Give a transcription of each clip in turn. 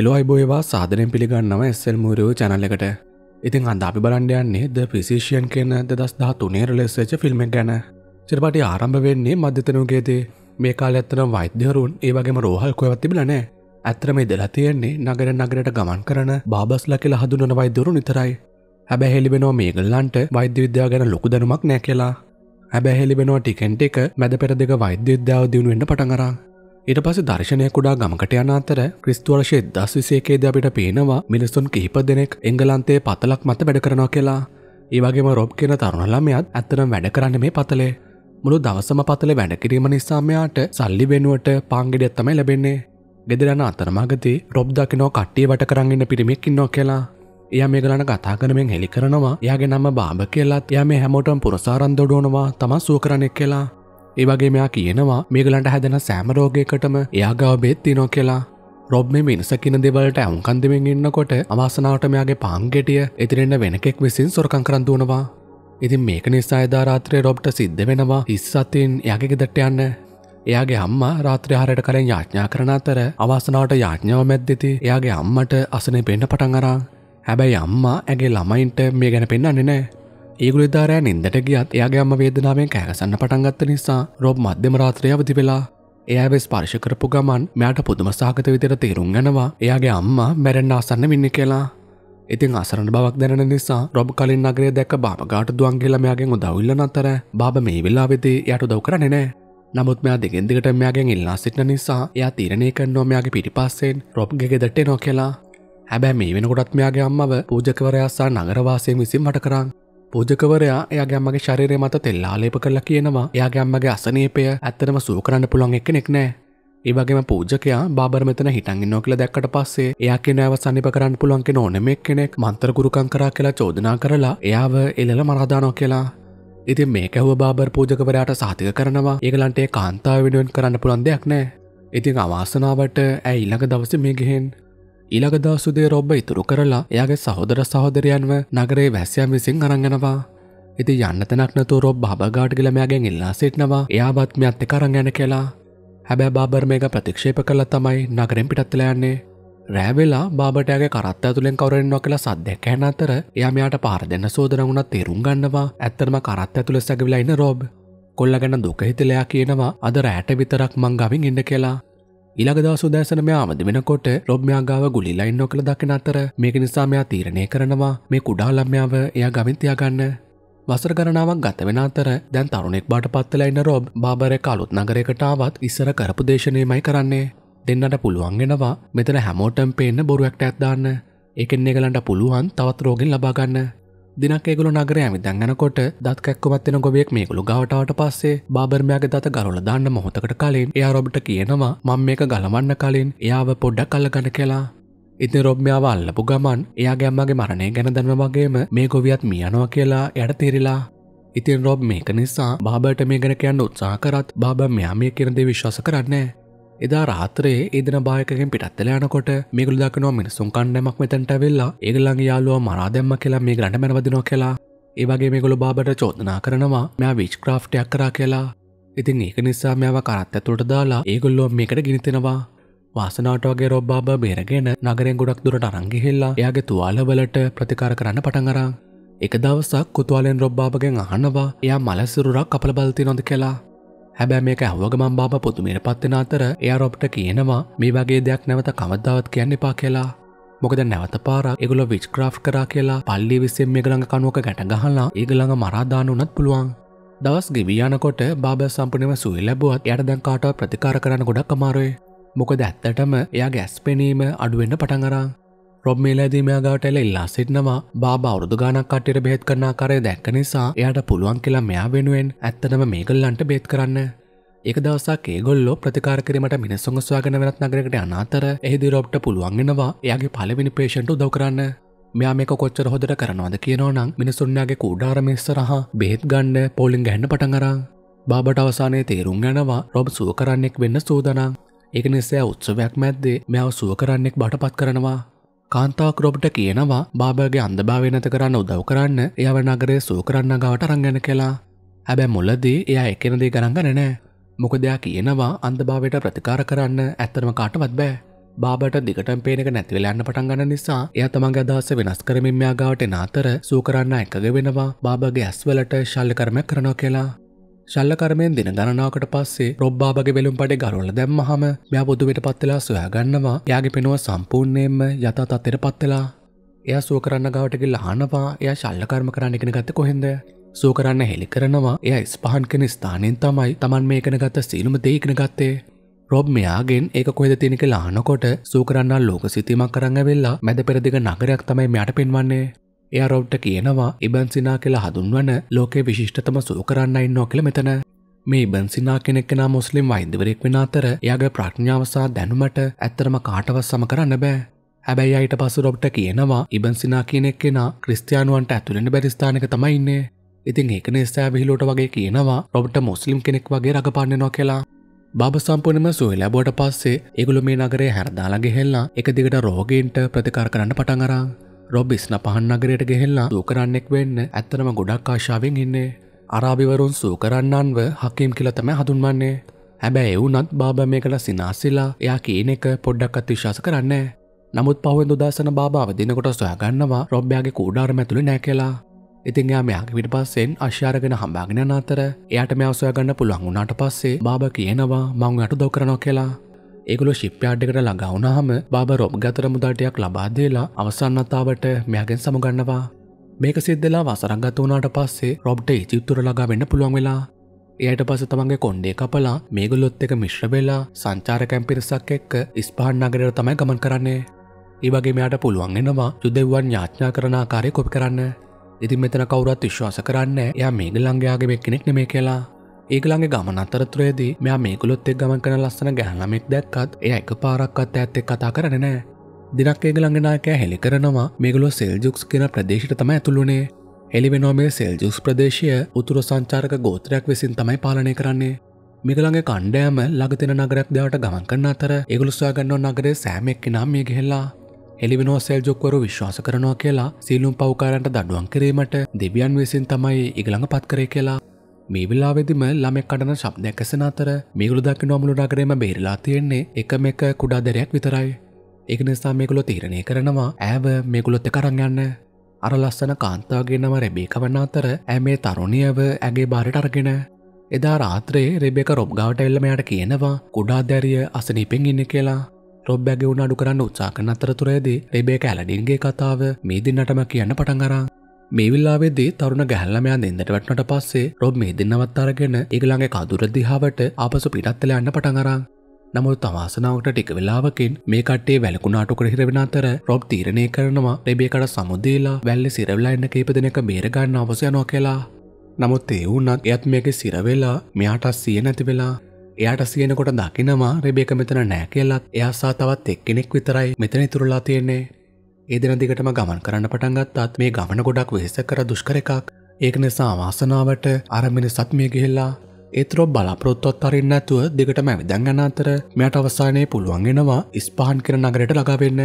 එලෝ අයිබෝයවා සාධනෙන් පිළිගන්නව එස්සල් මූරෝ චැනල්ලකට ඉතින් අඳ අපි බලන්ඩයන්නේ ද පිසිෂයන් කියන දස් දා තුනේර ලෙස්සච ෆිල්ම් ගැන චිරපටි ආරම්භ වෙන්නේ මධ්‍යතනුගේදේ මේ කාල ඇත්තනම් වෛද්‍යවරුන් ඒවගේම රෝහල් කොයවත්තිබිලනෑ ඇත්‍රම ඉදලා තියෙන්නේ නගර නගරට ගමන් කරන බාබස්ල කියලා හඳුනන වෛද්‍යවරුන් විතරයි හැබැ හෙලිබෙනවා මේගල්ලන්ට වෛද්‍ය විද්‍යා ගැන ලොකු දැනුමක් නෑ කියලා හැබැ හෙලිබෙනවා ටිකෙන්ට එක මැද පෙර දෙක වෛද්‍ය විද්‍යාව දියුණුවෙන්ට පටඟරා ඉට පස දර්ශනය කුඩා ගමකට යන අතර ක්‍රිස්තුවර්ශය දස් විසේකේද අපිට පේනවා මිනිස්සුන් කිහිප දෙනෙක් එංගලන්තේ පතලක් මත වැඩ කරනවා කියලා. ඒවගේම රොබ් කියෙන තරුණලමයත් ඇත්තනම් වැඩ කරන්න මේ පතලේ. මුළු දවසම පතල වැඩකිරීම නිසාමයාට සල්ලි වෙනුවට පාංගෙඩියත් තමයි ලැබෙන්නේ. ගෙදරන අතරමගති රොබ් දකිනෝ කට්ටිය වට කරන්න පිරිමෙක්කින්නෝ කියලා. එය මේ ගලන කතා කරමෙන් හෙළි කරනවා යාගේ නම බාභ කියලත් යා මේ හැමෝටම් පුරසාරන්දොඩෝනවා තමා සුවකරණෙක් කියලා ඒවගේ මෙයා කියනවා මේගලන්ට හැදෙන සෑම රෝගයකටම එයා ගාව බෙහෙත් තිනෝ කියලා රොබ් මේ මිනිස කියන දෙවලට ඇවුම්කන් දෙමින් ඉන්නකොට අවාසනාවට මෙයාගේ පාංගෙටිය එතිරෙන්න වෙනකෙක් විසින් සොරකං කරන් දුවනවා. ඉතින් මේක නිසා එදා රාත්‍රයේ රොබ්ට සිද්ධ වෙනවා ඉස්සතින් එයාගේ ගෙදරට යන්න. එයාගේ අම්මා රාත්‍රී ආහාරයට කලින් යාඥා කරන අතර අවාසනාවට යාඥාව මැද්දෙති එයාගේ අම්මට අසනේ පෙන්න පටන් අරන්. හැබැයි අම්මා ඇගේ ළමයින්ට මේ ගැන පෙන්වන්නේ නැහැ. ඒගුල දාරෑ නින්දට ගියත් එයාගේ අම්ම වේදනාවෙන් කෑගසන්න පටන්ගත්ත නිසා රොබ් මධ්‍යම රාත්‍රය අවදි වෙලා එයාවෙ ස්පර්ශ කරපු ගමන් මෙයාට පුදුම සාගත විතර තේරුම් ගනවා එයාගේ අම්මා මැරෙන් ආසන්න මින්න කියලා ඉතින් අසරණ බවක් දැන නිසා රොබ් කලින් නගරේ දැක්ක බාම ගාට දුවන් කියලා මෙයාගෙන් උදව්විල්ලන අතර බාබ මේ වෙලාවෙදී එයාට උදව් කරන්නේ නැහැ. නමුත් මෙයා දෙකෙන් දිගට මෙයාගෙන් ඉල්ලා සිටින නිසා එයා තීරණය කරනවා මෙයාගේ පිටිපස්සෙන් රොබ්ගේ ගෙදරට එනවා කියලා. හැබැයි මේ වෙනකොටත් මෙයාගේ අම්මව පූජකවරයා සහ නගරවාසීන් විසින් මට කරන් පූජකවරයා එයාගේ අම්මගේ ශරීරය මත තෙල් ආලේප කරලා කියනවා එයාගේ අම්මගේ අසනීපය ඇත්තටම සුව කරන්න පුළුවන් එක්කෙනෙක් නෑ. ඒ වගේම පූජකයා බාබර් මෙතන හිටන් ඉන්නවා කියලා දැක්කට පස්සේ එයා කෙනාව සනීප කරන්න පුළුවන් කෙන ඕනෙම එක්කෙනෙක් මන්තර ගුරුකම් කරා කියලා චෝදනා කරලා එයාව එළල මරා දානවා කියලා ඉතින් මේකැව බාබර් පූජකවරයාට සාතික කරනවා ඒගලන්ටේ කාන්තාව වෙනුවෙන් කරන්න පුළන් දෙයක් නෑ. ඉතින් අවාසනාවට ඇ ඉළඟ දවස මේ ගෙහෙන් ඊළඟ දවසුදේ රොබ්බ ඉතුරු කරලා එයාගේ සහෝදර සහෝදරයන්ව නගරේ වැස්යම් විසින් අරංගෙනවා. ඉති යන්න තැනක් නැතුව රොබ් බාබගාට් ගිලමයාගෙන් ඉල්ලා සිටනවා එයාවත් මෙත් එක්ක අරන් යන කියලා. හැබැයි බාබර් මේක ප්‍රතික්ෂේප කළා තමයි නගරෙන් පිටත් වෙලා යන්නේ. රෑවෙලා බාබටයාගේ කරත්ත ඇතුළෙන් කවරෙන් නොකළ සද්දැක ඇන අතර යාමයාට පාර දෙන්න සෝදනවුණත් තේරුම් ගන්නවා ඇත්තරම කරත් ඇතුළ සැගවිලයින්න රෝබ් කොල්ල ගැන දුකහිතලයා කියනවා අද රෑට විතරක් මං ගමින් ඉන්න කියලා ඉළගදා සුදෑසනම යාමද වෙනකොට ලොබ්මයාගාව ගුලිලයින් නොකළ දකින අතර මේක නිසා මෙයා තීරණය කරනවා මේ කුඩා ළම්යාව එයා ගමින්තියාගන්න වසර ගණනාවක් ගත වෙන අතර දැන් තරුණෙක් බාට පත්වෙලා ඉන්න රොබ් බාබරය කලුත් නගරයකටාවත් ඉස්සර කරපු දේශනයමයි කරන්නේ දෙන්නට පුළුවන්ගෙනවා මෙතන හැමෝටම් පේන්න බොරුවක්ට ඇත්දාන්න එකෙන් එකලන්ට පුළුවන් තවත් රෝගෙන් ලබාගන්න දිනක් ඒගොල්ලෝ නගරයම දැන් යනකොට දත් කැක්කමත් වෙන ගොවියෙක් මේගොල්ලෝ ගහවට ආවට පස්සේ බාබර් මෙයාගේ දත ගලවලා දාන්න මොහොතකට කලින් එයා රොබට කියනවා මම මේක ගලවන්න කලින් එයාව පොඩ්ඩක් අල්ලගන්න කියලා. ඉතින් රොබ් මෙයාව අල්ලපු ගමන් එයාගේ අම්මාගේ මරණය ගැන දන්නා වගේම මේ ගොවියත් මියනවා කියලා යට තීරිලා ඉතින් රොබ් මේක නිසා බාබට මේ ගැන කියන්න උත්සාහ කරත් බාබ මෙයා මේ කියන දේ විශ්වාස කරන්නේ එදා රාත්‍රයේ ඒදන බායකෙන් පිටත්වෙලයනකොට මිගල් දක්නවා මිනිසුන් කණ්ඩමක් මෙතැන්ට වෙල්ලා ඒගල්ලං යාලුව මරාදැම්ම කියලා මේ ගණඩ මැනවදිනො කියලා ඒවගේ මෙගොලු බාබට චෝදනා කරනවා මෙයා විච් ක්‍රාෆ්ටයක් කරා කියලා ඉතින් ඒක නිසා මෙයාව කරත් ඇතුළට දාලා ඒගොල්ලෝ මේකට ගිනිතෙනවා වාසනාටගේ රොබ්බාබ බේරගෙන නගරෙන් ගොඩක් දුරට අරංගිහිල්ලා එයාගේ තුවාලවලට ප්‍රතිකාර කරන්න පටඟරා එක දවසක් කුතුවාලෙන් රොබ්බාබගෙන් අහනවා එයා මලසිරුරක් කපලබල්ති නොද කියලා හැබැ මේක හවගමන් බාප පුතුමයට පත්වෙන අතර එයා රොප්ට කියනවා මේ වගේ දෙයක් නැවත කමද්දාවත් කියන්න එපා කියලා මොකද නැවත පාර එගුල විච් ක්‍රාෆ් කරා කියලා පල්ලි විස්සෙන් මේ ගළඟ කනුවක ගැට ගහලා ඒගළඟ මරාදාන වනත් පුළුවන් දවස් ගිවියනකොට බාබ සම්පනම සුවල් ලැබුවත් යට දැන් කාටව ප්‍රතිකාර කරන්න ගොඩක් අමාරුවේ මොකද ඇත්තටම එයා ගැස් පෙනීම අඩුවෙන්න්න පටඟරා රොබ් මේලදී මෙයාගාවට එල ඉල්ලා සිටනවා බාබා අවුරුදු ගානක් කට්ටියට බෙහෙත් කරන ආකාරය දැක්ක නිසා එයාට පුළුවන් කියලා මෙයා වෙනුවෙන් ඇත්තටම මේගොල්ලන්ට බෙහෙත් කරන්න. ඒක දවසක් ඒගොල්ලෝ ප්‍රතිකාර කිරීමට මිනිස්සුන් සොයාගෙන වෙනත් නගරයකට යන අතර එහිදී රොබ්ට පුළුවන් වෙනවා එයාගේ පළවෙනි පේෂන්ට් උදව් කරන්න. මෙයා මේක කොච්චර හොදට කරනවද කියනවනම් මිනිසුන්ගේ කූඩාරම ඉස්සරහා බෙහෙත් ගන්න පෝලිං ගහන්න පටන් අරන්. බාබට අවසානයේ තේරුම් ගනවා රොබ් සුව කරන්නෙක් වෙන්න සූදානම්. ඒක නිසා උත්සවයක් මැද්දේ මෙයාව සුව කරන්නෙක් බටපත් කරනවා. කාන්තාවක්‍රෝපට කියනවා බාබගේ අන්දභාවය නැත කරන්න උදව් කරන්න එයව නගරය සූ කරන්න ගවට රංගන කෙලා හැබැ මුලදී එයා එකනදී ගරංගනනෑ මොක දෙයක් කියනවා අන්දභාවයට ප්‍රතිකාර කරන්න ඇත්තරම කාටවත් බෑ බාබට දිගටම් පේනක නැතිවලයන්න පටන්ගන්න නිසා එය තමන්ගේ අදහස වෙනස් කරමින්මයා ගාවට නාතර සූකරන්න එකග වෙනවා බාබගේ ඇස්වලට ශල්ල කරම කරනවා කියලා ශල්ලකරමයෙන් දින ගණනාවට පස්සේ රොබ්බාගේ වෙලුම් පඩි ගරුල්ල දැම්මහම මෙයා බොදුවෙට පත්වෙලා සොයා ගන්නවා යාගේ පෙනුව සම්පූර්ණයෙන්ම යතා තත්තෙර පත්වෙලා එය සුව කරන්න ගවටගිල් හනවා එය ශල්ලකර්ම කරන්න එකෙන ගත කොහෙද සුව කරන්න හෙළි කරනවා එය ස්පහන් කෙන ස්ථානෙන් තමයි තමන් මේකන ගත්ත සීලුම දේකන ගත්තේ රොබ් මෙයාගෙන් ඒක කොහෙද තියෙනක ලානකොට සූකරන්න ලෝක සිතීමක් කරන්න වෙල්ලා මැද පෙරදිග නගරයක් තමයි මයට පෙන්වන්නේ එයා රොබ්ට කියනවා ඉබන්සිනා කියලා හඳුන්වන ලෝකේ විශිෂ්ටතම සූ කරන්නයි නෝ කියලා මෙතන මේ බන්සිනා කෙනෙක්ෙන මුස්ලිම් වෛන්දවරෙක් වෙන අතර එයාගේ ප්‍රඥාවසා දැනුමට ඇත්තරම කාටවස් සම කරන්න බෑ හැබැයි අයට පසු රොබ්ට කියනවා ඉබන්සිනා කියනෙක් කෙන ක්‍රස්තියානුවන්ට ඇතුළෙන බැරිස්ථානක තමයින්නේ ඉතින් ඒක නිස්සෑ විහිලෝට වගේ කියනවා රොබ්ට මුස්ලිම් කෙනෙක් වගේ රඟපන්නනවා කියලා බබ සම්පනම සුවයි ලැබෝට පස්සේ ඒගුළු මේ නගරේ හැරදාලගේ හෙල්ලා එක දිගට රෝගීන්ට ප්‍රතිකාර කරන්න පටඟරා රොබිස්න පහන් නගරයට ගෙහෙල්ලා දූකරන්නෙක් වෙන්න ඇත්තනම ගොඩක් ආශාවෙන් ඉන්නේ. අරාභිවරුන් සූකරන්නන්ව හකීම් කියලා තමයි හඳුන්වන්නේ. හැබැයි එවුනත් බාබ මේ කළ සිනාසිලා එයා කියන එක පොඩ්ඩක්වත් විශ්වාස කරන්නේ. නමුත් පහුවෙන් දුදසන බාව දිනකොට සොයාගන්නවා රොබ්යාගේ කූඩාරම ඇතුළි නෑ කියලා. ඉතින් යා මෙයාගේ විට පස්සෙන් අශ්‍යාරගෙන හම්බාගෙන අතර එයට මෙයා සොයාගන්න පුළුවන් වුණාට පස්සේ බාබ කියනවා මං යට දො කරනවා කියලා. ඒගොල ශිප්්‍යාඩ්ඩකට ළඟවුනාහම බාබ රොබ් ගතර මුදාටයක් ලබාදේලා අවසන්නතාවට මෙයාගෙන් සමුගන්නවා. මේක සිද්ධලා වසරංගත වනාට පස්සේ රොබ්ට ජිත්තුර ලගා වෙන්න පුළුවන් වෙලා. එයට පස තමන්ගේ කොන්්ඩේ කපලා මේගොලොත් එක මිශ්‍රවෙලා සංචාරකැම් පිරිසක් එක්ක ස්පාන් නගරයට තමයි ගමන් කරන්නේ. ඒවගේ මෙයාට පුළුවන් එෙනවා යුදෙව්වන් ඥාඥා කරනා කාරය කොපි කරන්න. ඉතින් මෙතන කවුරත් විශ්වාස කරන්න එයා මේගලංගයාගේ මෙක්කෙනෙක් නෙමේ කියලා ඒගලගේ ගමන අතරතුරේදී මෙයා මේකුලොත් එක් ගමන් කන ලස්සන ගැහලමෙක් දැක්කත් එය එක පාරක්කත් ඇත්තෙක් කතා කරනෑ. දිනක් ඒගළඟනාකෑ හෙළි කරනවා මේගලෝ සෙල්ජුක්ස් කියෙන ප්‍රදේශයට තම ඇතුළුනේ එලිවෙනෝමේ සෙල්ජුස් ප්‍රදේශය උතුර සංචාරක ගෝත්‍රයක් විසින් තමයි පාලනය කරන්නේ. මිගළඟ කණ්ඩෑම ලගතින නගරක් දෙවට ගමන් කන්න අතර ඒගලුස්වාගන්නෝ නගරේ සෑමෙක්කි නම් මේ ගෙහෙල්ලා එලිවිනෝ සෙල්ජොක්වරු විශ්වාස කරනවා කියලා සීලුම් පවකාරන්ට දඩුවන් කිරීමට දෙවියන් විසින් තමයි ඉගළඟ පත් කරේ කියලා මේ වෙලාවෙදිම ළමෙක් කඩන ශබ්දයක් ඇසෙන අතර මේගොල්ලෝ දකින්න අමුළු නගරේම බේරිලා තියෙන්නේ එකම එක කුඩා දැරයක් විතරයි. ඒක නිසා මේගොල්ලෝ තීරණය කරනවා ඈව මේගොල්ලොත් එක්ක අරන් යන්න. අර ලස්සන කාන්තාවගේ නම රෙබේක වන අතර ඇමේ තරුණියව ඇගේ බාරට අරගෙන. එදා රාත්‍රයේ රෙබේක රොබ් ගාවට එල්ලමයට කියනවා කුඩා දැරිය අසනීපෙන් ඉන්න කියලා. රොබ් ඇගේ උන අඩු කරන්න උත්සා කරන අතරතුරේදී රෙබේක ඇලඩින්ගේ කතාව මේ දින්නටම කියන්න පටන් අරන්. මේ විල්ලාවේදී තරුණ ගැහැල්ළමයා දෙන්නට වැටුණට පස්සේ රොබ් මේ දෙන්නවත් අරගෙන ඒගොල්ලන්ගේ කඳුර දිහාවට ආපසු පිටත් වෙලා යන්න පටන් අරන්. නමුත් අවාසනාවට ටික වෙලාවකින් මේ කට්ටේ වැලකුණාටු කර හිරවෙන අතර රොබ් තීරණය කරනවා රෙබේකට සමුදීලා වැල්ලේ සිරවිලා එන්න කීප දෙනෙක් බේරගන්න අවශ්‍ය යනවා කියලා. නමුත් ඒ වුණත් එයත් මේකේ සිරවෙලා මෙයාට සිය නැති වෙලා එයාට සියනකොට දකිනවා රෙබේක මෙතන නෑ කියලත් එයාසා තවත් එක්කෙනෙක් විතරයි මෙතන ඉතුරුලා තියෙන්නේ ඒදෙන දිගටම ගමන් කරන්න පටන්ගත්තාත් මේ ගමන ගොඩක් වෙහෙස කර දුෂ්කර එකක් ඒක නිසා වාසනාවට අරමිනි සත්මිය ගිහිල්ලා ඒතරො බලාපොරොත්තොත් අරන්න ඇතුව දිගට මැවිදැන්ගන අතර මෙයට අවසානයේ පුළුවන්ගෙනවා ස්පාහන් කර නගරට ලඟවෙන්න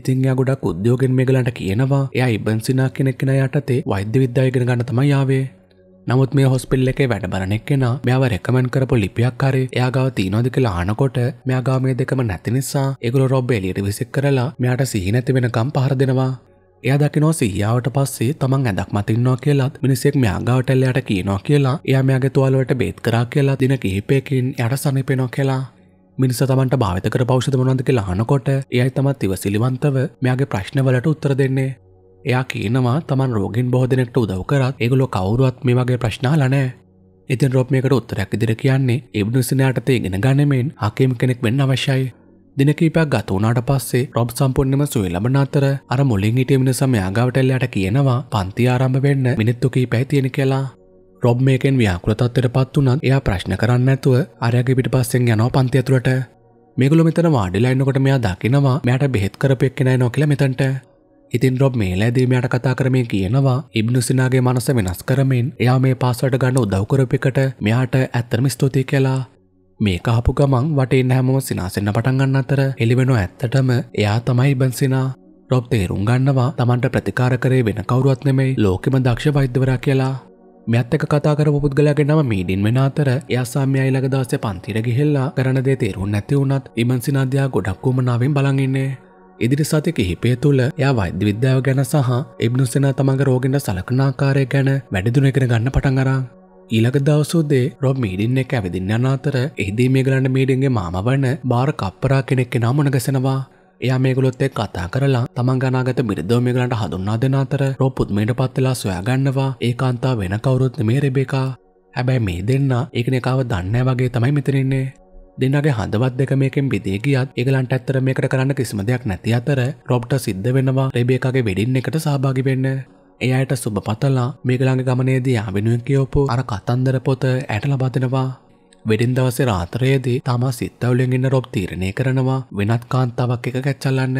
ඉතිංයා ගොඩක් උද්‍යෝගෙන් මේගලන්ට කියනවා එය ඉබන්සිනා කෙනෙක්ෙන යටතේ වෛද්‍ය විද්‍යායගෙන ගන්නතම යාවේ නමුත් මේ හොස්පිල්ල එකේ වැඩ බරණෙක් කෙනා මෙයාව රෙකමෙන්ඩ් කරපු ලිපියක් හරි එයා ගාව තියනවද කියලා අහනකොට මෙයා ගාව මේ දෙකම නැති නිසා ඒගොල්ලෝ රොබ් එළියට විසික් කරලා මෙයාට සිහි නැති වෙනකම් පහර දෙනවා එය දකිනෝ සිහියාවට පස්සේ තමන් ඇදක් මතින්නවා කියලාත් මිනිසෙක් මයාගාවටල්ලයට කියනවා කියලා එයා මෙයාගේ තුවල්වට බේත් කරා කියලා දින කිහිපයකින් යට සනිපෙනෝ කියලා. මිනිස තමන්ට භාවිතකර පෞෂධ මොනන්ද කියලා අහනකොට එයයි තමත් ඉවසිලිවන්තව මෙයාගේ ප්‍රශ්නවලට උත්තර දෙන්නේ. එයා කියනවා තමන් රෝගින් බෝධනෙක්ට උදව් කරත් ඒගොලො කවුරුවත් මේ වගේ ප්‍රශ්නාලනෑ ඉතින් රොප් මේකට උත්තරයක් ඉදිර කියන්නේ ඉබ්නුසිනයාට තේගෙන ගනමෙන් හකේම කෙනෙක් වෙන්න අවශ්‍යයි දිනකීපයක් ගත වුණාට පස්සේ රොබ් සම්පූර්ණයෙන්ම සුවය ලබන අතර අර මුලින් හිටිය මිනිසා මෙයාගාවට එල්ලයට කියනවා පන්ති ආරම්භ වෙන්න මිනිත්තු කීපයි තියෙන කියලා රොබ් මේකෙන් ව්‍යාකෘතත්වයට පත් වනත් එයා ප්‍රශ්න කරන්න ඇතුව අරයගේ පිට පස්සෙන් යනෝ පන්ති ඇතුළට මේගුල මෙතන වාඩිලයින්නකොට මෙයා දකිනවා මෙයට බෙහෙත් කරපෙක්කෙනයි නොකළ මෙතන්ට ඉතින් රොබ් මේ ලැදීමයට කතා කරමින් කියනවා ඉබ්නුසිනාගේ මනස වෙනස් කරමින් එයා මේ පාසට ගන්න උදව්කරපිකට මෙයාට ඇත්තරම ස්තුතියි කියලා මේ කහපු ගමන් වටේ නැහැමම සිනාසෙන්න්න පටන්ගන්න අතර එළිවෙනු ඇත්තටම එයා තමයි ඉබන්සිනා රොබ් තේරුම් ගන්නවා තමන්ට ප්‍රතිකාර කරේ වෙන කවරුවත් නෙමෙයි ලෝකෙම දක්ෂ වෛද්‍යවරා කියලා මෙත්තක කතාකර පුද්ගලගේ නම මීඩින් වෙන අතර යාසාමයයි ලගදාසය පන්තිර ගිහෙල්ලා කරන දේ තේරුන් නැති වුණත් ඉමන්සිනාධ්‍යයා ගොඩක් කුමනාවෙන් බලඟන්නේ ඉදිරි සති කිහිපය තුළ එයා වෛද්‍ය විද්‍යාව ගැන සහ එබ්නුසෙනා තමඟ රෝගෙන්ට සලකනාකාරය ගැන වැඩිදුන එකෙන ගන්න පටන් අරා. ඊළඟ දවසුද්දේ රොබ් මීඩින් එක ඇවිදින්න යන අතර එහිදී මේගලන්ට මීඩින්ගේ මාම වන බාර කප්පරා කෙනෙක් කෙනා මුණගසෙනවා. එයා මේගොලොත් එක්ක කතා කරලා තමන් ගනාගත බිරිඳව මේගලන්ට හඳුන්වා දෙන අතර රොබ් පුදුමයට පත් වෙලා සොයාගන්නවා. ඒකාන්තා වෙන කවුරුත් මේ රෙබේකා. හැබැයි මේ දෙන්න ඒකන එකව දන්නේ වගේ තමයි මෙතනින්නේ. දෙන්නගේ හඳවත් දෙක මේකෙන් බිදී ගියත් ඒගලන්ට ඇත්තර මේකට කරන්න කිසිම දෙයක් නැති අතර රොබ්ට සිද්ධ වෙනවා රෙබේකාගේ වෙඩින් එකට සහභාගි වෙන්න එයට සුබ පතලා මේගළඟ ගමනේදී ආවෙනුවෙන් කියෝපු අර කතන්දර පොත ඇට ලබාදෙනවා. වෙඩින් දවසේ රාත්‍රයේදී තමා සිත්තවුලෙන් ඉන්න රොබ් තීරණය කරනවා වෙනත් කාන්තාවක් එක කැච්චල්ලන්න.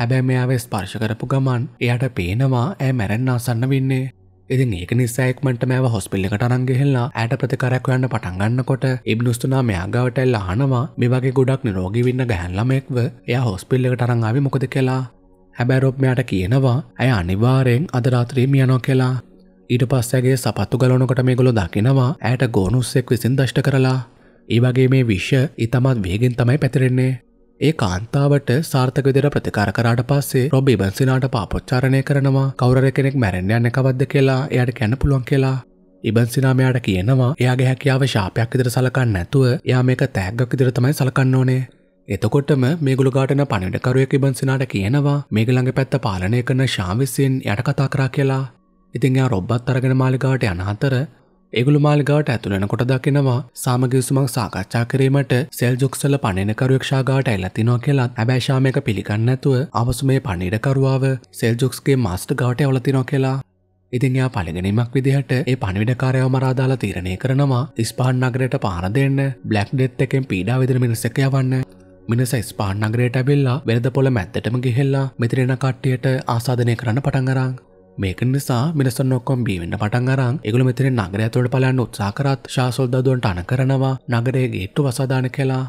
හැබැයි මෙයාවේ ස්පර්ශ කරපු ගමන් එයට පේනවා ඇය මැරෙන්න ආසන්න වෙන්නේ. ඉති ඒක නිසායික්මට මෑව හොස්පිල්ලිකට අනන්ගෙහෙල්ලා ඇයට ප්‍රතිකරයක් යන්න පටන්ගන්නකොට ඉබ් නුස්තුනා මෙයාගවට එල්ල අනවා මේ වගේ ගොඩක් නිරෝගී වින්න ගැහැල්ලමෙක්ව එය හොස්පිල්ලිකට අරංාව මොකද කියලා හැබැරොප්මයාට කියනවා ඇය අනිවාරයෙන් අදරාත්‍රී මියනෝ කියලා ඊට පස්සගේ සපත්තු ගලනකොට මේගොලො දකිනවා ඇයට ගෝනුස්සෙක් විසින් දෂ්ට කරලා ඒවගේ මේ විශ්ෂ ඉතමත් වේගෙන් තමයි පැතිරෙන්නේ ඒ කාන්තාවට සාර්ථක විදිහට ප්‍රතිකාර කරාට පස්සේ රොබ් ඉබන්සිනාට පාපොච්චාරණය කරනවා කවුරු කෙනෙක් මැරෙන්න යන්නේ කවද්ද කියලා එයාට කියන්න පුළුවන් කියලා. ඉබන්සිනා මෙයාට කියනවා එයාගේ හැකියාව ශාපයක් විදිහට සලකන්නේ නැතුව එයා මේක තෑග්ගක් විදිහට තමයි සලකන්න ඕනේ. එතකොටම මේගුළු ගාටන පණිඩකරුවෙක් ඉබන්සිනාට කියනවා මේගළඟ පැත්ත පාලනය කරන ශාම් විසින් යට කතා කරා කියලා. ඉතින් එයා රොබ්බත් අරගෙන මාලිගාවට යන අතර ඒගුළු මාල්ගාවට ඇතුළෙනකොට දකිනවා සාමගිවිසුමක් සාකච්ඡා කිරීමට සෙල් ජොක්සල පණනකරයක්ෂාගාට ඇල්ලතිනවා කියලා ඇබෑශාමයක පිළිගන්න ඇතුව අවසු මේ පණීඩකරුවාව සෙල් ජොක්ස්ගේ මස්ට ගාට ඇවලතිනෝ කියලා ඉතින් යා පලිගනීමක් විදිහට ඒ පණවිඩකාරයව මරාදාලා තීරණය කරනවා ස්පාන් නගරයට පාර දෙන්න බ්ලක් ඩෙත් එකෙන් පීඩා විදිර මිනිසක යවන්න මිනිස ස්පාන් නගරයට ඇබිල්ලා වෙළද පොළ මැත්තටම ගිහෙල්ලා මෙතිරෙන කට්ටියට ආසාධනය කරන්න පටන්ගරං මේක නිසා මිනිස්සන් ඔක්කොම් බීවෙන්න පටන් අරන් ඒගොල්ලෝ මෙතන නගරය ඇතුළට පලයන් උත්සාහ කරත් ෂා සොල්දාදුවන්ට අණ කරනවා නගරයේ ගේට්ටු වසාදාන කළා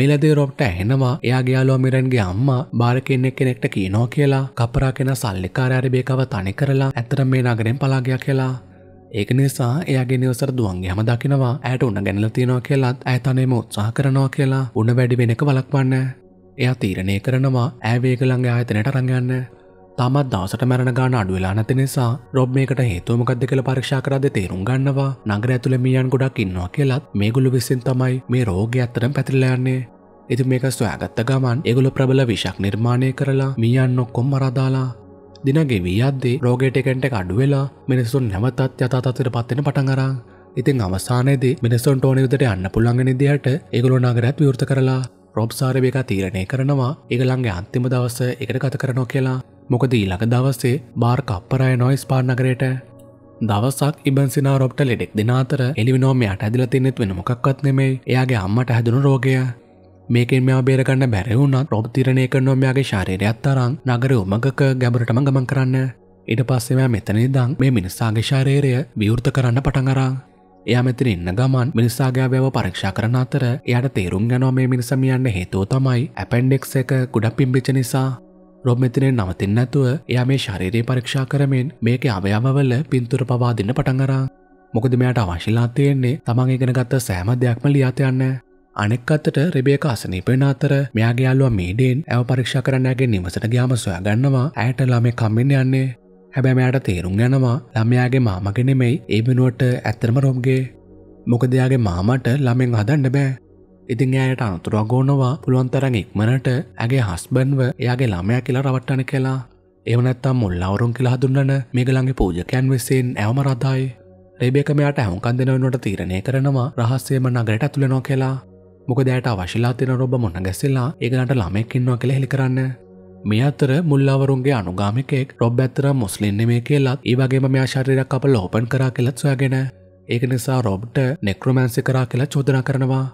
මිලදේ රොප්ට ඇහෙනවා එයා ගයාලෝ මිරන්ගේ අම්මා බාර කෙන්නෙක් කෙනෙක්ට කියනෝ කියලා කපරා කෙන සල්ලිකාරයාරි බේකව තනි කරලා ඇත්තට මේ නගරෙන් පලාගයා කියලා. ඒක නිසා එයාගේ නිවසර දුවන්ගේ හම දකිනවා ඇයට උන්න ගැනල තියෙනවා කියලත් ඇතනේම උත්සාහ කරනවා කියලා උන වැඩි වෙනක වලක්වන්න. එයා තීරණය කරනවා ඇවේගළංගේ ආයතනයට රඟන්න තාමත් දවසට මැරණ ගාන අඩු වෙලා නැති නිසා රොබ් මේකට හේතුව මොකක්ද කියලා පරීක්ෂා කරද්දී තේරුම් ගන්නවා නගර ඇතුළේ මීයන් ගොඩක් ඉන්නවා කියලත් මේගොල්ලෝ විසින් තමයි මේ රෝගය ඇත්තටම පැතිරලා යන්නේ ඉතින් මේක සොයාගත්ත ගමන් ඒගොල්ලෝ ප්‍රබල විෂක් නිර්මාණය කරලා මීයන් ඔක්කොම මරා දිනගේ වී අද්දී රෝගයට එකෙන්ට එක අඩු වෙලා මිනිසුන් නැවතත් යථාතත්වයට පත් වෙන පටන් අරන් ඉතින් අවසානයේදී මිනිසුන්ට ඕන විදිහට යන්න පුළුවන් වෙන විදිහට ඒගොල්ලෝ නගරයත් විවෘත කරලා රොබ් සාරභයක තීරණය කරනවා ඒගළන්ගේ අන්තිම දවස එකට කත කරනො කියලා මොකදී ළඟ දවස්සේ බාර් කප්පරය නොයිස් පානගරයට දවසක් ඉබන්සිනා රොප්ට ලෙඩෙක් දෙනාතර එලිවිනෝමයට ඇදිල තින්නෙත් වෙන මොක්වත් නෙමේ එයාගේ අම්මට හැදුණු රෝගය මේකෙන් මෙයා බේරගන්න බැරවුණත් රොබ් තිරණය කරනොමයාගේ ශාරීරයත් තරං නගර උමගක ගැබරටම ගමන් කරන්න ඉට පස්සෙම මෙතනනිදං මේ මිනිස්සාගේ ශාරේරය විවෘත කරන්න පටඟරා එයා මෙතන ඉන්න ගමන් මිනිස්සාගේ අවයව පරීක්ෂා කරන අතර එයාට තේරුම් යනවා මේ මිනිසා මියන්න හේතුව තමයි ඇපෙන්ඩික්ස් එක ගොඩක් පිම්බිච්ච නිසා. රොබ් මෙතනෙන් නවතින්න නැතුව එයා මේ ශරීරය පරීක්ෂා කරමින් මේකේ අවයවවල පින්තූර පවා දෙන්න පටන් අරන්. මොකද මෙයාට අවශ්‍යලා තියෙන්නේ තමන් ඉගෙනගත්ත සෑම දෙයක්ම ලියාත යන්න. අනෙක් අතට රෙබේක අසනීප වෙන අතර මෙයාගේ යාළුවා මේඩෙන් ඇව පරීක්ෂා කරන්නගේ නිවසට ගියාම සොයාගන්නවා ඇයට ළමේ කම්මෙන් යන්නේ හැබැමයට තේරුම් යනවා ළමයාගේ මාම කෙනෙමෙයි ඒ වෙනුවට ඇත්තරම රොම්ගේ මොකදයාගේ මාමට ළමෙන් හදන්න බෑ ඉතින් එයායට අනතුරගෝනවා පුළුවන්තරන් ඉක්මනට ඇගේ හස්බන්ව එයාගේ ළමයා කියලා රවට්ටන කියලා එවනැත්තම් මුල් අවරුන් කියලා හදුන්නන මේගලන්ගේ පූජකයන් විසින් ඇවම රදායි රේබේක මෙයාට ඇහුකන් දෙනවනට තීරණය කරනවා රහස්සේම නගරට ඇතුලෙනෝ කියලා මොකදයට අවශිලා තින රොබ මොන්න ගැසිල්ලා ඒගලට ළමෙක්කින්නවා කියලා හෙළි කරන්න මේ අතර මුල්ලාවරුන්ගේ අනුගාමිකෙක් රොබ් ඇත්තරම් මුස්ලින්න්නේ මේ කියලත් ඒවගේම මෙයාශාරයක් අප ලෝපන් කරා කියලත් සොයාගෙන ඒක නිසා රොබ්ට නෙක්‍රමෑන්සි කරා කියලා චෝදනා කරනවා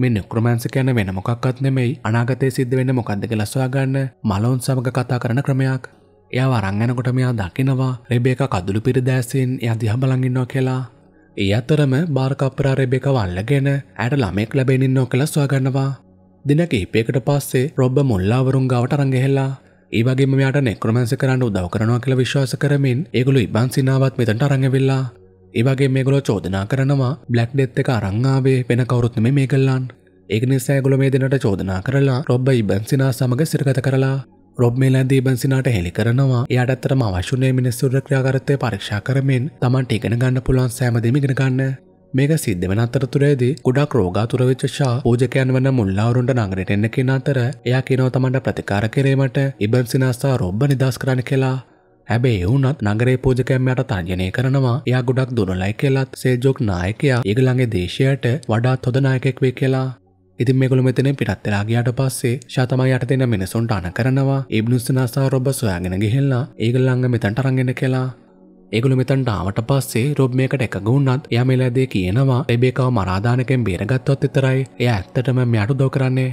මේ නෙක්‍රමෑන්සි කියන වෙන මොකක්වත් නෙමෙයි අනාගතය සිද්ධ වෙන්න මොකක්ද කියලා සොයාගන්න මලවුන් සමග කතා කරන ක්‍රමයක් එයා වරංගනකොට මෙයා දකිනවා රෙබේක කදුළු පිරිදෑසින් එය දිහබලඟින්නවා කියලා. ඒ අතරම බාර්කප්පරා රෙබේක වල්ලගෙන ඇයට ළමෙක් ලැබෙනින්නෝ කළ ස්වාගන්නවා. දිනක ඉපේකට පස්සේ රොබ්බ මුල්ලාවරුන් ගාවට රඟහෙල්ලා ඒවගේ මෙයාට නෙක්‍රමන්ස කරන්න උදව කරනවා කියලා විශ්වාස කරමින් ඒගොලු ඉබන් සිනාවත් මෙතට අරඟවෙල්ලා ඒවගේ මේගොලො චෝදනා කරනවා බ්ලක් ඩෙත් එක අරංආාවේ වෙන කවරුත්නම මේ කල්ලාන් ඒගනිසෑගොල මේ දෙනට චෝදනා කරලා රොබ්බ ඉබන්සිනා සමඟ සිරගත කරලා රොබ් මේලන්දී බන්සිනාට හෙළි කරනවා එයාට අත්තරම අවශ්‍යනය මිනිස්සුර ක්‍රියාකරත්තය පරක්ෂා කරමෙන් තමන්ට ඉගෙන ගන්න පුළුවන් සෑම දෙමිගෙන ගන්න මේක සිද්ධ වෙන අතරතුරේදී ගොඩක් රෝගාතුර වෙච්ච ෂා පූජකයන් වන මුල්ලාවරුන්ට නගරට එන්න කියන අතර එයා කියනවා තමන්ට ප්‍රතිකාර කිරීමට ඉබන් සිනාස්සා රොබ්බ නිදහස් කරන්න කියලා හැබේ එවුනත් නගරේ පෝජකැම්මයට තර්ජනය කරනවා එයා ගොඩක් දුරලයි කියලත් සේජෝක් නායකයා ඒගළඟේ දේශයට වඩාත් හොදනායකෙක් වේ කියලා. ඉතින් මේගොළු මෙතන පිටත් වෙලා ගියාට පස්සේ ශාතමයි යට දෙන මිනිසුන්ට අන කරනවා ඉබ්නුස්සනාසා රොබ සොයාගෙන ගිහිල්ලා ඒගොල්ලන්ව මෙතනට අරන් එන්න කියලා. ඒගොලු මෙතන්ට ආවට පස්සේ රොබ් මේකට එක ගුන්නත් එයා මෙලෑදේ කියනවා එබේකාව මරාධානකෙන් බේරගත්තොත් විතරයි එයා ඇත්තටම මෙයාට උදව් කරන්නේ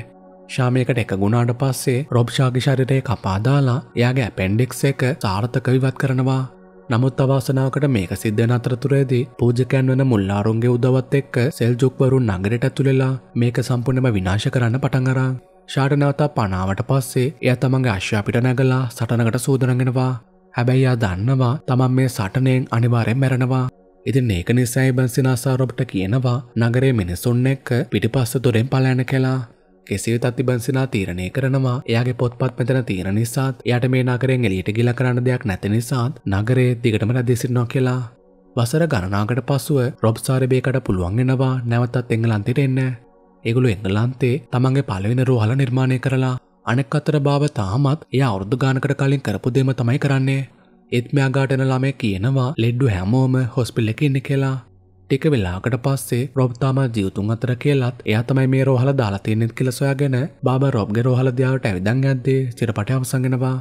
ශාමයකට එක ගුණාට පස්සේ රොබ් ශාගිශරිරය කපාදාලා එයාගේ ඇපෙන්ඩික්ස් එක සාර්ථක විවත් කරනවා නමුත් අවාසනාවකට මේක සිද්ධන අතරතුරේදී පූජකයන් වන මුල්ලාරුන්ගේ උදවත් එක්ක සෙල්ජුක්වරුන් නගරට ඇතුළෙලා මේක සම්පූර්ණම විනාශ කරන්න පටන් අරන් ෂාටනවතා පනාවට පස්සේ එය තමන්ගේ අශ්‍ය අපිට නැගලා සටනකට සූදනගෙනවා හැබැයි යා දන්නවා තමන් මේ සටනයෙන් අනිවාරෙන් මැරෙනවා. ඉතින් ඒක නිසයි බන්සිනාසා රොබට කියනවා නගරේ මිනිසුන් එක්ක පිටිපස්ස දොරෙන් පලෑන කලා. කෙසේ තත්ති බන්සිනා තීරණය කරනවා එයාගේ පොත්පත් මෙතන තීර නිසාත් එයට මේ නගරෙන් එලියට ගිල කරන්න දෙයක් නැති නිසාත් නගරේ දිගටම රැදිසින්නෝ කියලා. වසර ගණනාකට පසුව රොබ් සාරබේකට පුළුවන් එනවා නැවතත් එංගලන්තෙට එන්න. ඒගොලු එංගලන්තේ තමන්ගේ පලවෙන රෝහල නිර්මාණය කරලා අනෙක් අතර බාව තාමත් එය අවුරුදු ගානකට කලින් කරපු දෙම තමයි කරන්නේ. ඒත් මෙයා ගාට එන ළමයි කියනවා ලෙඩ්ඩු හැමෝම හොස්පිටල් එකේ ඉන්නේ කියලා. ටික වෙලාකට පස්සේ රොබ් තාමා ජීවතුන් අතර කියලත් එයා තමයි මේ රෝහල දාලා තියෙනෙත් කියලා සොයාගෙන බාබා රොබ්ගේ රෝහල දියාවට ඇවිදන් යද්දී චිරපටය අවසන් වෙනවා.